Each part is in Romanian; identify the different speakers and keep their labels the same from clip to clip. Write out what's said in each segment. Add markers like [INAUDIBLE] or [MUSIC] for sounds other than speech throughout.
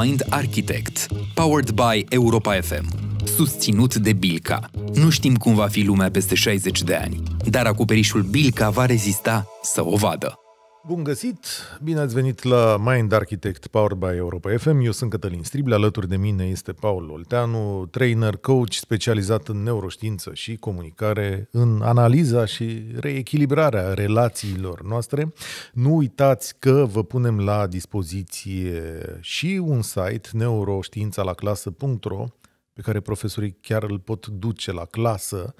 Speaker 1: Mind Architect, powered by Europa FM, susținut de Bilca. Nu știm cum va fi lumea peste 60 de ani, dar acoperișul Bilca va rezista să o vadă.
Speaker 2: Bun găsit! Bine ați venit la Mind Architect Powered by Europa FM. Eu sunt Cătălin Strible, alături de mine este Paul Olteanu, trainer, coach specializat în neuroștiință și comunicare, în analiza și reechilibrarea relațiilor noastre. Nu uitați că vă punem la dispoziție și un site neuroștiințalaclasă.ro pe care profesorii chiar îl pot duce la clasă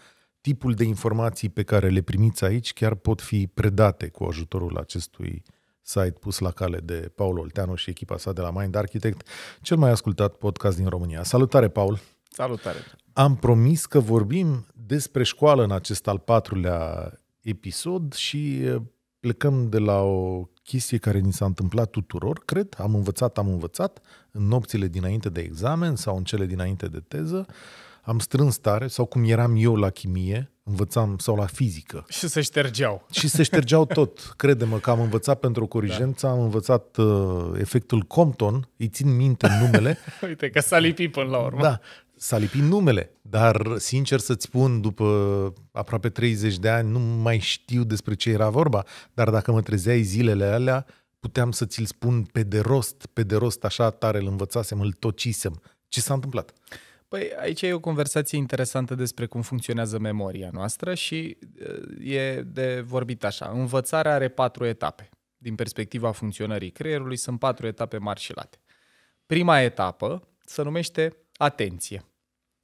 Speaker 2: tipul de informații pe care le primiți aici chiar pot fi predate cu ajutorul acestui site pus la cale de Paul Olteanu și echipa sa de la Mind Architect, cel mai ascultat podcast din România. Salutare, Paul! Salutare! Am promis că vorbim despre școală în acest al patrulea episod și plecăm de la o chestie care ni s-a întâmplat tuturor, cred. Am învățat, am învățat în nopțile dinainte de examen sau în cele dinainte de teză. Uh, am strâns tare, sau cum eram eu la chimie, învățam, sau la fizică. Și
Speaker 1: se ștergeau.
Speaker 2: Și se ștergeau [LAUGHS] tot. Crede-mă că am învățat pentru corigență, da. am învățat uh, efectul Compton, îi țin minte numele.
Speaker 1: [LAUGHS] Uite că s-a lipit până la urmă. Da,
Speaker 2: s-a lipit numele, dar sincer să-ți spun, după aproape 30 de ani, nu mai știu despre ce era vorba, dar dacă mă trezeai zilele alea, puteam să ți-l spun pe de rost, pe de rost, așa tare îl învățasem, îl tocisem. Ce s-a întâmplat?
Speaker 1: Păi aici e o conversație interesantă despre cum funcționează memoria noastră și uh, e de vorbit așa. Învățarea are patru etape. Din perspectiva funcționării creierului sunt patru etape mari și late. Prima etapă se numește atenție.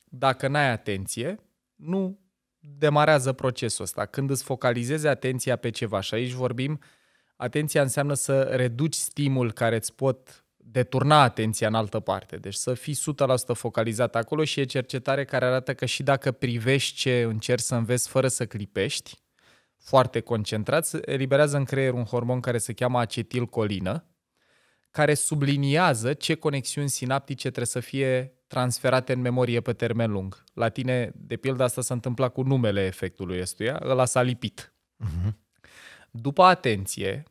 Speaker 1: Dacă n-ai atenție, nu demarează procesul ăsta. Când îți focalizezi atenția pe ceva și aici vorbim, atenția înseamnă să reduci stimul care îți pot deturna atenția în altă parte. Deci să fii 100% focalizat acolo și e cercetare care arată că și dacă privești ce încerci să înveți fără să clipești, foarte concentrat, se eliberează în creier un hormon care se cheamă acetilcolină, care subliniază ce conexiuni sinaptice trebuie să fie transferate în memorie pe termen lung. La tine, de pildă, asta s-a întâmplat cu numele efectului ăstuia, ăla s-a lipit. Uh-huh. După atenție,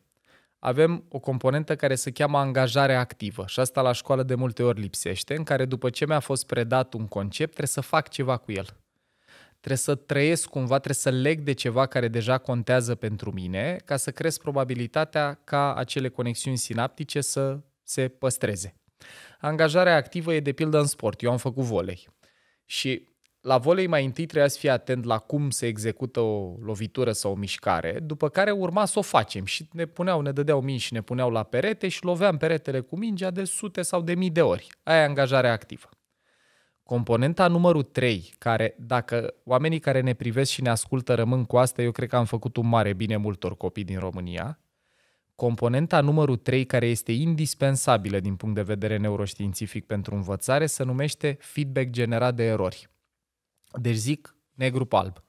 Speaker 1: avem o componentă care se cheamă angajare activă și asta la școală de multe ori lipsește, în care după ce mi-a fost predat un concept, trebuie să fac ceva cu el. Trebuie să trăiesc cumva, trebuie să leg de ceva care deja contează pentru mine ca să cresc probabilitatea ca acele conexiuni sinaptice să se păstreze. Angajarea activă e de pildă în sport. Eu am făcut volei și la volei mai întâi trebuia să fii atent la cum se execută o lovitură sau o mișcare, după care urma să o facem și ne puneau, ne dădeau mingi și ne puneau la perete și loveam peretele cu mingea de sute sau de mii de ori. Aia e angajarea activă. Componenta numărul 3, care dacă oamenii care ne privesc și ne ascultă rămân cu asta, eu cred că am făcut un mare bine multor copii din România. Componenta numărul 3, care este indispensabilă din punct de vedere neuroștiințific pentru învățare, se numește feedback generat de erori. Deci zic negru pe alb.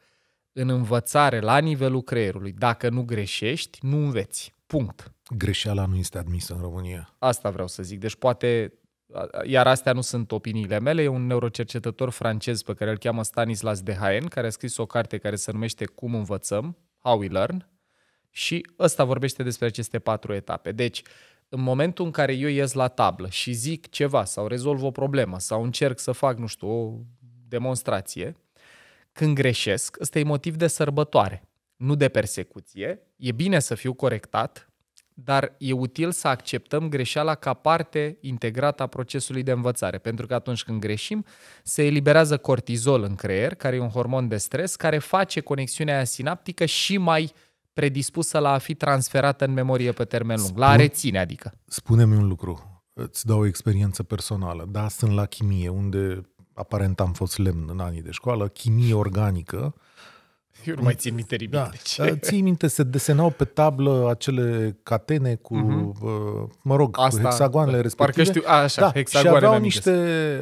Speaker 1: În învățare, la nivelul creierului, dacă nu greșești, nu
Speaker 2: înveți. Punct. Greșeala nu este admisă în România.
Speaker 1: Asta vreau să zic. Deci poate, iar astea nu sunt opiniile mele, e un neurocercetător francez pe care îl cheamă Stanislas Dehaene, care a scris o carte care se numește Cum învățăm, How We Learn, și ăsta vorbește despre aceste patru etape. Deci, în momentul în care eu ies la tablă și zic ceva sau rezolv o problemă sau încerc să fac, nu știu, o demonstrație, când greșesc, ăsta e motiv de sărbătoare, nu de persecuție. E bine să fiu corectat, dar e util să acceptăm greșeala ca parte integrată a procesului de învățare, pentru că atunci când greșim, se eliberează cortizol în creier, care e un hormon de stres, care face conexiunea aia sinaptică și mai predispusă la a fi transferată în memorie pe termen lung, Spun, la a reține adică.
Speaker 2: Spune-mi un lucru, îți dau o experiență personală, da, sunt la chimie, unde aparent am fost lemn în anii de școală, chimie organică.
Speaker 1: Eu nu mai țin minte ribic, Da, de ții
Speaker 2: minte, se desenau pe tablă acele catene cu, uh-huh. mă rog, Asta, cu hexagoanele da, respective. Parcă știu, a, așa, da, hexagoane. Și aveau niște,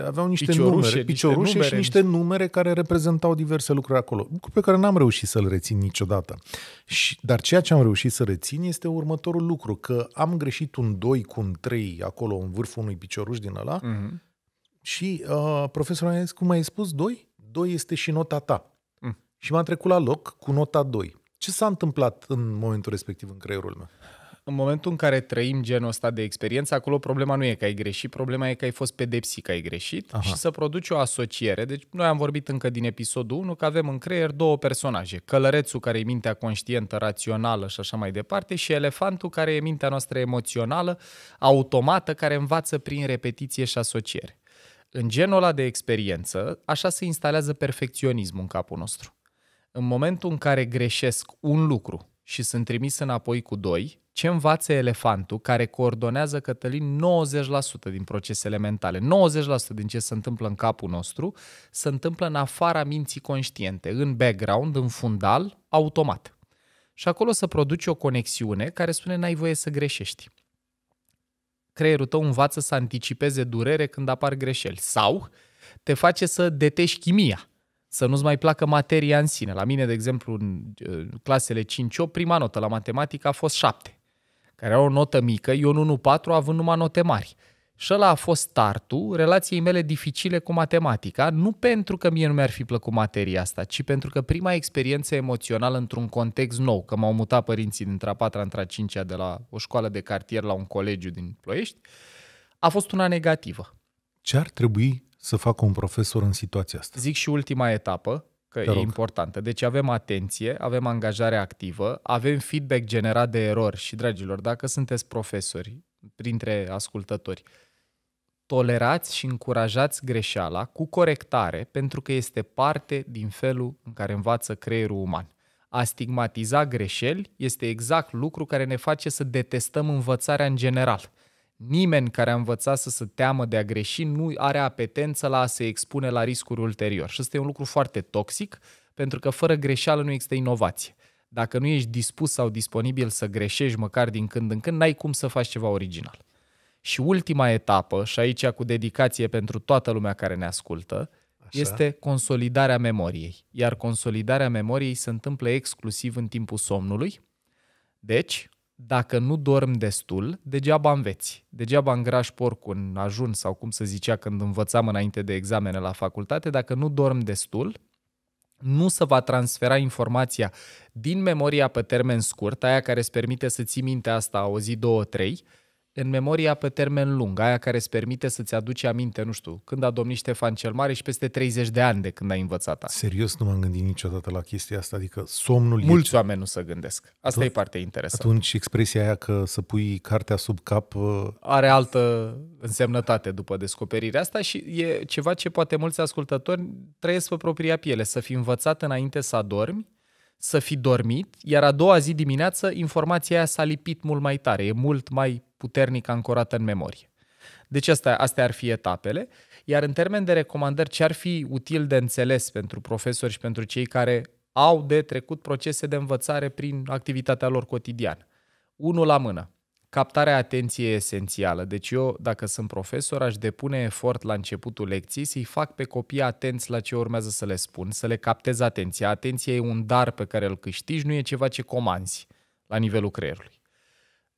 Speaker 2: aveau niște piciorușe, numere, piciorușe niște numere, și niște numere care reprezentau diverse lucruri acolo, lucruri pe care n-am reușit să-l rețin niciodată. Și, dar ceea ce am reușit să rețin este următorul lucru, că am greșit un 2 cu un 3 acolo în vârful unui picioruș din ăla, uh-huh. Și uh, profesorul mi-a zis, cum ai spus, 2? 2 este și nota ta. Mm. Și m a trecut la loc cu nota 2. Ce s-a întâmplat în momentul respectiv în creierul meu? În momentul în care trăim genul
Speaker 1: ăsta de experiență, acolo problema nu e că ai greșit, problema e că ai fost pedepsit că ai greșit Aha. și să produci o asociere. Deci noi am vorbit încă din episodul 1 că avem în creier două personaje. Călărețul care e mintea conștientă, rațională și așa mai departe și elefantul care e mintea noastră emoțională, automată, care învață prin repetiție și asociere. În genul ăla de experiență, așa se instalează perfecționismul în capul nostru. În momentul în care greșesc un lucru și sunt trimis înapoi cu doi, ce învață elefantul care coordonează Cătălin 90% din procesele mentale, 90% din ce se întâmplă în capul nostru, se întâmplă în afara minții conștiente, în background, în fundal, automat. Și acolo să produce o conexiune care spune n-ai voie să greșești creierul tău învață să anticipeze durere când apar greșeli. Sau te face să detești chimia, să nu-ți mai placă materia în sine. La mine, de exemplu, în uh, clasele 5-8, prima notă la matematică a fost 7, care era o notă mică, eu în 1-4 având numai note mari. Și ăla a fost startul relației mele dificile cu matematica, nu pentru că mie nu mi-ar fi plăcut materia asta, ci pentru că prima experiență emoțională într-un context nou, că m-au mutat părinții dintre a patra, între a cincea, de la o școală de cartier la un colegiu din Ploiești, a fost una negativă.
Speaker 2: Ce ar trebui să facă un profesor în situația asta?
Speaker 1: Zic și ultima etapă, că Te e rog. importantă. Deci avem atenție, avem angajare activă, avem feedback generat de erori și, dragilor, dacă sunteți profesori printre ascultători, tolerați și încurajați greșeala cu corectare pentru că este parte din felul în care învață creierul uman. A stigmatiza greșeli este exact lucru care ne face să detestăm învățarea în general. Nimeni care a învățat să se teamă de a greși nu are apetență la a se expune la riscuri ulterior. Și ăsta e un lucru foarte toxic, pentru că fără greșeală nu există inovație. Dacă nu ești dispus sau disponibil să greșești măcar din când în când, n-ai cum să faci ceva original. Și ultima etapă, și aici cu dedicație pentru toată lumea care ne ascultă, Așa. este consolidarea memoriei. Iar consolidarea memoriei se întâmplă exclusiv în timpul somnului. Deci, dacă nu dorm destul, degeaba înveți. Degeaba îngrași porcul în ajun sau cum se zicea când învățam înainte de examene la facultate, dacă nu dorm destul, nu se va transfera informația din memoria pe termen scurt, aia care îți permite să ții minte asta o zi, două, trei, în memoria pe termen lung, aia care îți permite să-ți aduci aminte, nu știu, când a domnit Ștefan cel Mare și peste 30 de ani de când ai învățat asta.
Speaker 2: Serios, nu m-am gândit niciodată la chestia asta, adică somnul Mulți e...
Speaker 1: oameni nu se gândesc. Asta atunci, e partea interesantă.
Speaker 2: Atunci expresia aia că să pui cartea sub cap... Uh,
Speaker 1: Are altă însemnătate după descoperirea asta și e ceva ce poate mulți ascultători trăiesc pe propria piele, să fi învățat înainte să adormi, să fi dormit, iar a doua zi dimineață informația aia s-a lipit mult mai tare, e mult mai puternic ancorată în memorie. Deci asta, astea ar fi etapele. Iar în termen de recomandări, ce ar fi util de înțeles pentru profesori și pentru cei care au de trecut procese de învățare prin activitatea lor cotidiană? Unul la mână. Captarea atenției e esențială. Deci eu, dacă sunt profesor, aș depune efort la începutul lecției să-i fac pe copii atenți la ce urmează să le spun, să le captez atenția. Atenția e un dar pe care îl câștigi, nu e ceva ce comanzi la nivelul creierului.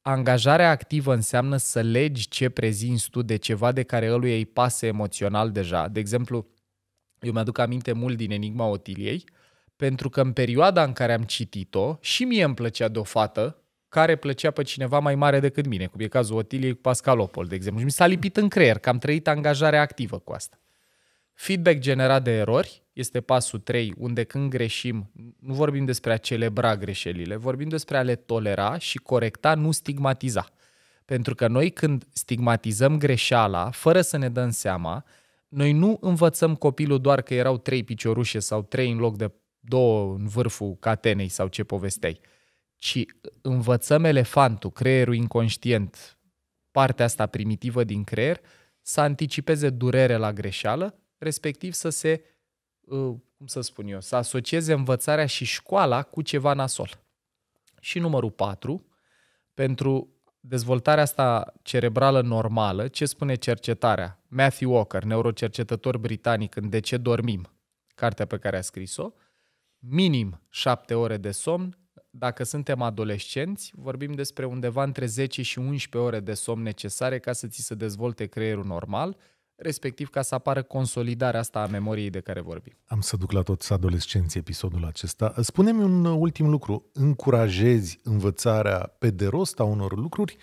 Speaker 1: Angajarea activă înseamnă să legi ce prezinți tu de ceva de care lui îi pasă emoțional deja. De exemplu, eu mi-aduc aminte mult din Enigma Otiliei, pentru că în perioada în care am citit-o, și mie îmi plăcea de o fată, care plăcea pe cineva mai mare decât mine, cum e cazul Otiliei cu Pascal Opol, de exemplu. Și mi s-a lipit în creier, că am trăit angajarea activă cu asta. Feedback generat de erori este pasul 3, unde când greșim, nu vorbim despre a celebra greșelile, vorbim despre a le tolera și corecta, nu stigmatiza. Pentru că noi când stigmatizăm greșeala, fără să ne dăm seama, noi nu învățăm copilul doar că erau trei piciorușe sau trei în loc de două în vârful catenei sau ce povesteai ci învățăm elefantul, creierul inconștient, partea asta primitivă din creier, să anticipeze durere la greșeală, respectiv să se, uh, cum să spun eu, să asocieze învățarea și școala cu ceva nasol. Și numărul 4, pentru dezvoltarea asta cerebrală normală, ce spune cercetarea? Matthew Walker, neurocercetător britanic în De ce dormim, cartea pe care a scris-o, minim 7 ore de somn dacă suntem adolescenți, vorbim despre undeva între 10 și 11 ore de somn necesare ca să ți se dezvolte creierul normal, respectiv ca să apară consolidarea asta a memoriei de care vorbim.
Speaker 2: Am să duc la toți adolescenții episodul acesta. Spune-mi un ultim lucru. Încurajezi învățarea pe de rost a unor lucruri?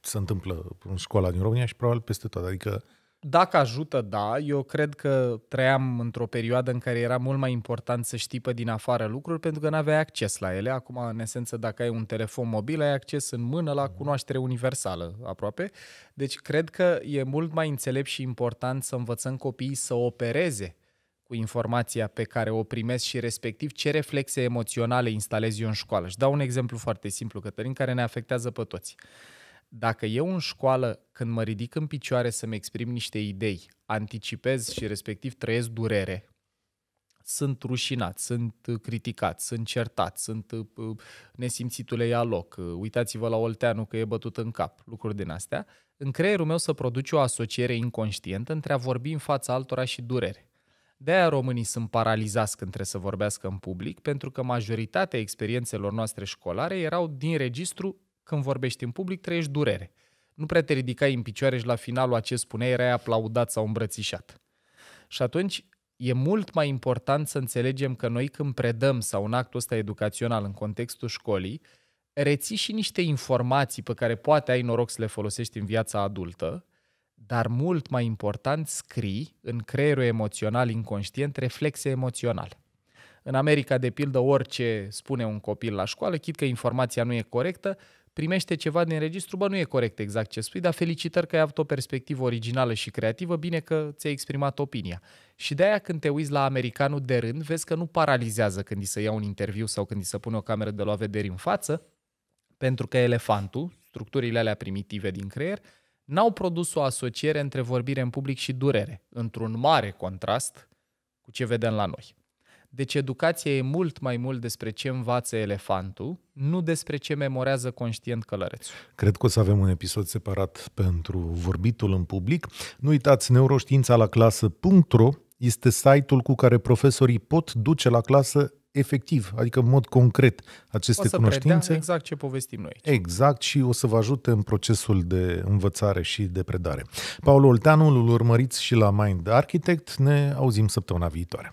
Speaker 2: Se întâmplă în școala din România și probabil peste tot. Adică
Speaker 1: dacă ajută, da. Eu cred că trăiam într-o perioadă în care era mult mai important să știi pe din afară lucruri pentru că nu aveai acces la ele. Acum, în esență, dacă ai un telefon mobil, ai acces în mână la cunoaștere universală aproape. Deci, cred că e mult mai înțelept și important să învățăm copiii să opereze cu informația pe care o primesc și respectiv ce reflexe emoționale instalezi eu în școală. Și dau un exemplu foarte simplu, Cătălin, care ne afectează pe toți. Dacă eu în școală, când mă ridic în picioare să-mi exprim niște idei, anticipez și respectiv trăiesc durere, sunt rușinat, sunt uh, criticat, sunt certat, sunt uh, uh, nesimțitule ia loc, uitați-vă la Olteanu că e bătut în cap, lucruri din astea, în creierul meu să produce o asociere inconștientă între a vorbi în fața altora și durere. De-aia românii sunt paralizați când trebuie să vorbească în public, pentru că majoritatea experiențelor noastre școlare erau din registru când vorbești în public, trăiești durere. Nu prea te ridicai în picioare și la finalul acest ce spuneai erai aplaudat sau îmbrățișat. Și atunci e mult mai important să înțelegem că noi când predăm sau în actul ăsta educațional în contextul școlii, reții și niște informații pe care poate ai noroc să le folosești în viața adultă, dar mult mai important scrii în creierul emoțional inconștient reflexe emoționale. În America, de pildă, orice spune un copil la școală, chit că informația nu e corectă, primește ceva din registru, bă, nu e corect exact ce spui, dar felicitări că ai avut o perspectivă originală și creativă, bine că ți-ai exprimat opinia. Și de aia când te uiți la americanul de rând, vezi că nu paralizează când îi să ia un interviu sau când îi să pune o cameră de luat vederi în față, pentru că elefantul, structurile alea primitive din creier, n-au produs o asociere între vorbire în public și durere, într-un mare contrast cu ce vedem la noi. Deci educația e mult mai mult despre ce învață elefantul, nu despre ce memorează conștient călărețul.
Speaker 2: Cred că o să avem un episod separat pentru vorbitul în public. Nu uitați, neuroștiința la clasă.ro este site-ul cu care profesorii pot duce la clasă efectiv, adică în mod concret aceste o să cunoștințe.
Speaker 1: exact ce povestim noi.
Speaker 2: Aici. Exact și o să vă ajute în procesul de învățare și de predare. Paul Olteanu îl urmăriți și la Mind Architect. Ne auzim săptămâna viitoare.